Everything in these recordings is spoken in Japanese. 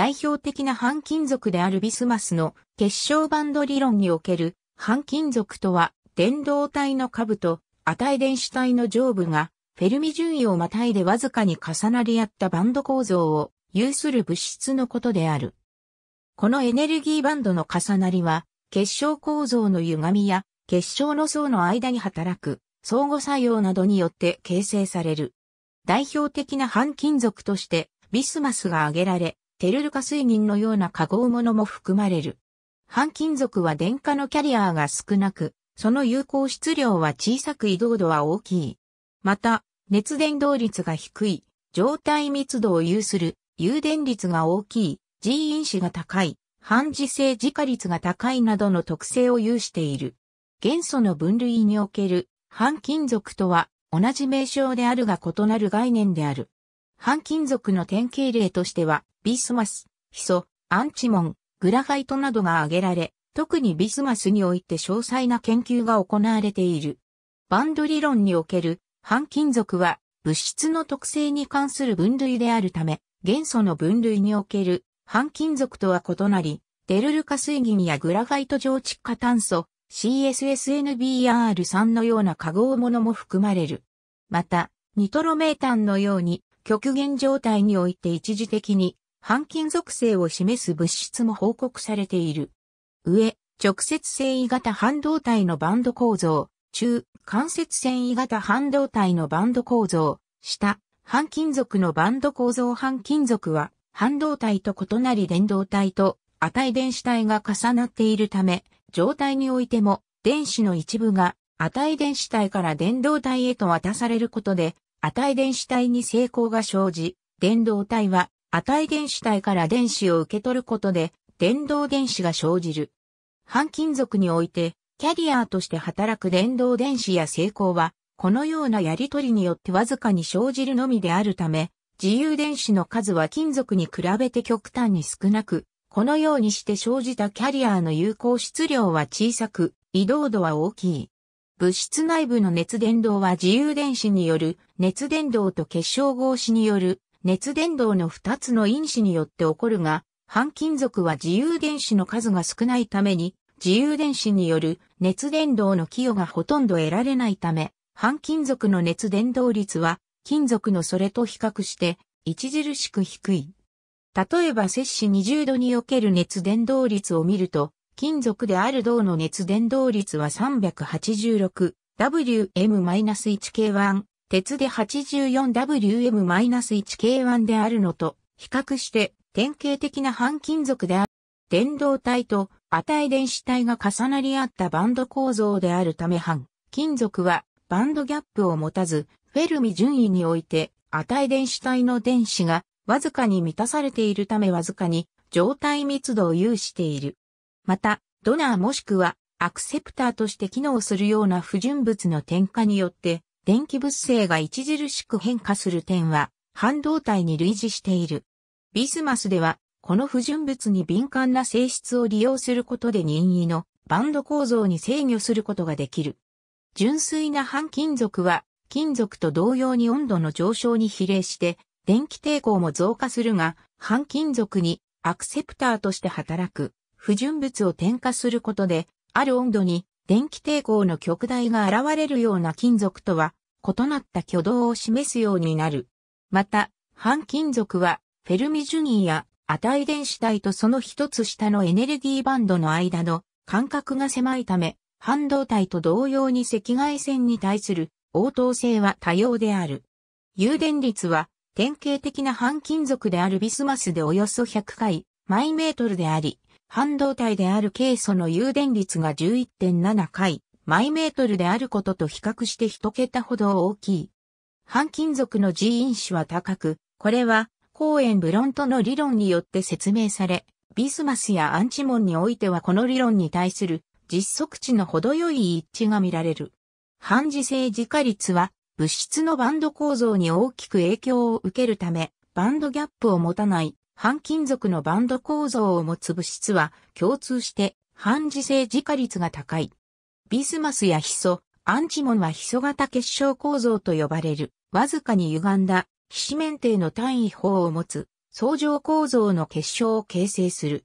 代表的な半金属であるビスマスの結晶バンド理論における半金属とは、電動体の下部と値電子体の上部がフェルミ順位をまたいでわずかに重なり合ったバンド構造を有する物質のことである。このエネルギーバンドの重なりは、結晶構造の歪みや結晶の層の間に働く相互作用などによって形成される。代表的な半金属としてビスマスが挙げられ、テルル化水銀のような化合物も含まれる。半金属は電荷のキャリアが少なく、その有効質量は小さく移動度は大きい。また、熱伝導率が低い、状態密度を有する、有電率が大きい、G 因子が高い、半磁性磁化率が高いなどの特性を有している。元素の分類における半金属とは同じ名称であるが異なる概念である。半金属の典型例としては、ビスマス、ヒソ、アンチモン、グラファイトなどが挙げられ、特にビスマスにおいて詳細な研究が行われている。バンド理論における半金属は物質の特性に関する分類であるため、元素の分類における半金属とは異なり、デルル化水銀やグラファイト上窒化炭素、CSSNBR3 のような化合物も含まれる。また、ニトロメータンのように極限状態において一時的に半金属性を示す物質も報告されている。上、直接繊維型半導体のバンド構造、中、間接繊維型半導体のバンド構造、下、半金属のバンド構造半金属は、半導体と異なり電動体と値電子体が重なっているため、状態においても電子の一部が値電子体から電動体へと渡されることで値電子体に成功が生じ、電動体は値電子体から電子を受け取ることで電動電子が生じる。半金属においてキャリアーとして働く電動電子や成功はこのようなやりとりによってわずかに生じるのみであるため、自由電子の数は金属に比べて極端に少なく、このようにして生じたキャリアーの有効質量は小さく、移動度は大きい。物質内部の熱伝導は自由電子による熱伝導と結晶合子による熱伝導の2つの因子によって起こるが、半金属は自由電子の数が少ないために、自由電子による熱伝導の寄与がほとんど得られないため、半金属の熱伝導率は金属のそれと比較して著しく低い。例えば摂氏20度における熱伝導率を見ると、金属である銅の熱伝導率は 386Wm-1K1、鉄で 84Wm-1K1 であるのと、比較して典型的な半金属である。電動体と値電子体が重なり合ったバンド構造であるため半金属はバンドギャップを持たず、フェルミ順位において値電子体の電子がわずかに満たされているためわずかに状態密度を有している。また、ドナーもしくはアクセプターとして機能するような不純物の添加によって、電気物性が著しく変化する点は、半導体に類似している。ビスマスでは、この不純物に敏感な性質を利用することで任意のバンド構造に制御することができる。純粋な半金属は、金属と同様に温度の上昇に比例して、電気抵抗も増加するが、半金属にアクセプターとして働く不純物を点火することで、ある温度に電気抵抗の極大が現れるような金属とは異なった挙動を示すようになる。また、半金属はフェルミジュニーや値電子体とその一つ下のエネルギーバンドの間の間隔が狭いため、半導体と同様に赤外線に対する応答性は多様である。誘電率は典型的な半金属であるビスマスでおよそ100回イメートルであり、半導体であるケイ素の誘電率が11.7回、マイメートルであることと比較して一桁ほど大きい。半金属の G 因子は高く、これは、公園ブロントの理論によって説明され、ビスマスやアンチモンにおいてはこの理論に対する実測値の程よい一致が見られる。半自性自化率は物質のバンド構造に大きく影響を受けるため、バンドギャップを持たない半金属のバンド構造を持つ物質は共通して半磁性磁化率が高い。ビスマスやヒ素、アンチモンはヒ素型結晶構造と呼ばれる、わずかに歪んだ、皮脂面体の単位法を持つ、相乗構造の結晶を形成する。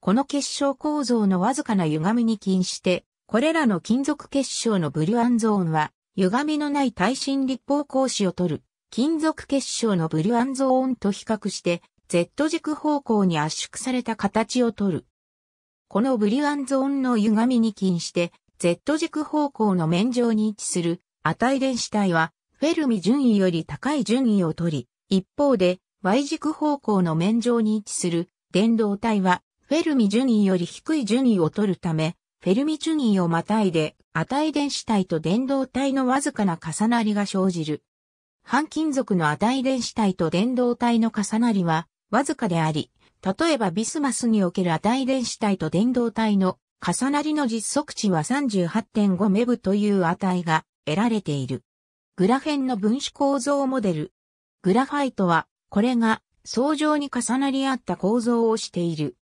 この結晶構造のわずかな歪みに禁して、これらの金属結晶のブリュアンゾーンは、歪みのない耐震立方格子を取る、金属結晶のブリュアンゾーンと比較して、Z 軸方向に圧縮された形をとる。このブリュアンゾーンの歪みに近して、Z 軸方向の面上に位置する値電子体は、フェルミ順位より高い順位をとり、一方で、Y 軸方向の面上に位置する電動体は、フェルミ順位より低い順位を取るため、フェルミ順位をまたいで、値電子体と電動体のわずかな重なりが生じる。半金属の値電子体と電動体の重なりは、わずかであり、例えばビスマスにおける値電子体と電動体の重なりの実測値は38.5メブという値が得られている。グラフェンの分子構造モデル。グラファイトは、これが相乗に重なり合った構造をしている。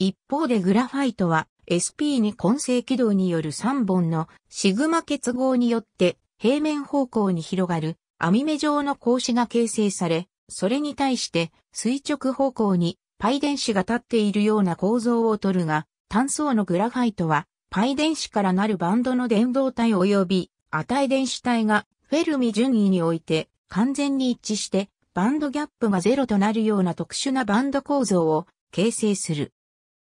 一方でグラファイトは SP に混成軌道による3本のシグマ結合によって平面方向に広がる網目状の格子が形成され、それに対して垂直方向にパイ電子が立っているような構造をとるが、単層のグラファイトはパイ電子からなるバンドの電動体及び値電子体がフェルミ順位において完全に一致してバンドギャップがゼロとなるような特殊なバンド構造を形成する。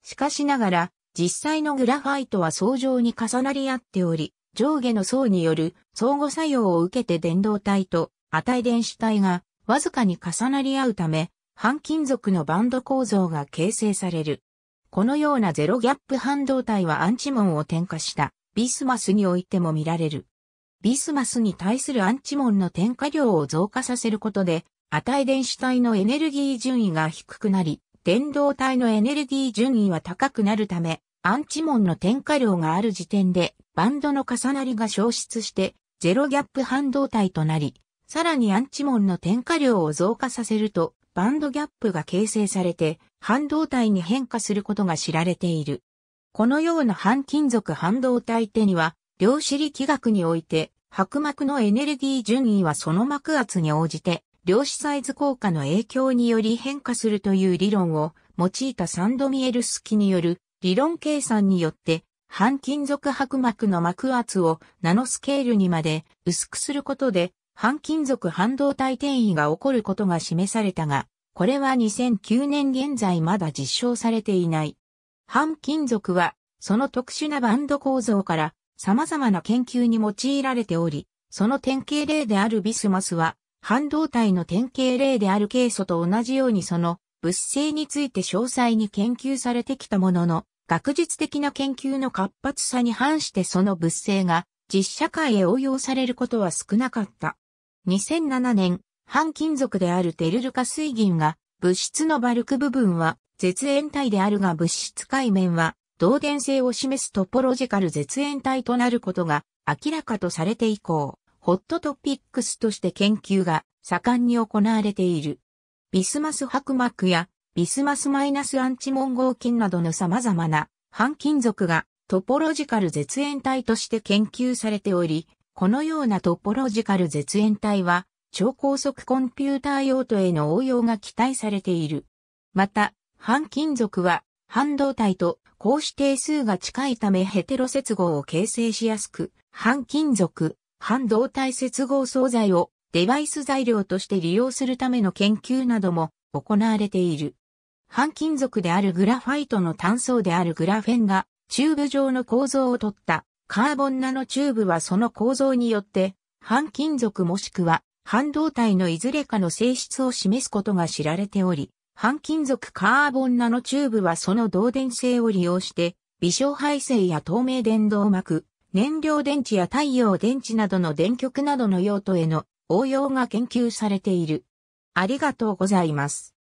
しかしながら実際のグラファイトは相乗に重なり合っており、上下の層による相互作用を受けて電動体と値電子体がわずかに重なり合うため、半金属のバンド構造が形成される。このようなゼロギャップ半導体はアンチモンを添加したビスマスにおいても見られる。ビスマスに対するアンチモンの添加量を増加させることで、値電子体のエネルギー順位が低くなり、電動体のエネルギー順位は高くなるため、アンチモンの添加量がある時点で、バンドの重なりが消失して、ゼロギャップ半導体となり、さらにアンチモンの添加量を増加させると、バンドギャップが形成されて、半導体に変化することが知られている。このような半金属半導体手には、量子力学において、白膜のエネルギー順位はその膜圧に応じて、量子サイズ効果の影響により変化するという理論を用いたサンドミエルスキによる理論計算によって、半金属白膜の膜圧をナノスケールにまで薄くすることで半金属半導体転移が起こることが示されたが、これは2009年現在まだ実証されていない。半金属は、その特殊なバンド構造から様々な研究に用いられており、その典型例であるビスマスは、半導体の典型例であるケイ素と同じようにその物性について詳細に研究されてきたものの、学術的な研究の活発さに反してその物性が実社会へ応用されることは少なかった。2007年、半金属であるテルル化水銀が、物質のバルク部分は、絶縁体であるが物質界面は、導電性を示すトポロジカル絶縁体となることが明らかとされて以降、ホットトピックスとして研究が盛んに行われている。ビスマス白膜やビスマスマイナスアンチモン合金などの様々な半金属がトポロジカル絶縁体として研究されており、このようなトポロジカル絶縁体は、超高速コンピューター用途への応用が期待されている。また、半金属は、半導体と格子定数が近いためヘテロ接合を形成しやすく、半金属、半導体接合素材をデバイス材料として利用するための研究なども行われている。半金属であるグラファイトの単層であるグラフェンがチューブ状の構造をとったカーボンナノチューブはその構造によって、半金属もしくは半導体のいずれかの性質を示すことが知られており、半金属カーボンナノチューブはその導電性を利用して、微小排水や透明電動膜、燃料電池や太陽電池などの電極などの用途への応用が研究されている。ありがとうございます。